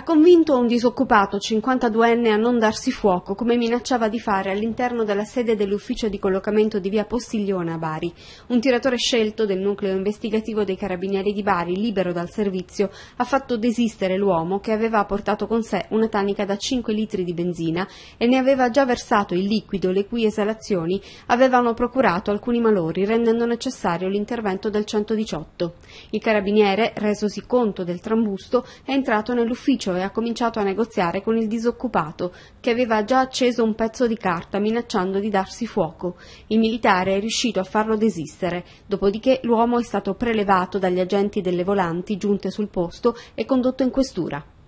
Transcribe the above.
ha convinto un disoccupato 52enne a non darsi fuoco, come minacciava di fare all'interno della sede dell'ufficio di collocamento di via Postiglione a Bari. Un tiratore scelto del nucleo investigativo dei carabinieri di Bari, libero dal servizio, ha fatto desistere l'uomo che aveva portato con sé una tanica da 5 litri di benzina e ne aveva già versato il liquido, le cui esalazioni avevano procurato alcuni malori, rendendo necessario l'intervento del 118. Il carabiniere, resosi conto del trambusto, è entrato nell'ufficio ufficio e ha cominciato a negoziare con il disoccupato, che aveva già acceso un pezzo di carta minacciando di darsi fuoco. Il militare è riuscito a farlo desistere, dopodiché l'uomo è stato prelevato dagli agenti delle volanti giunte sul posto e condotto in questura.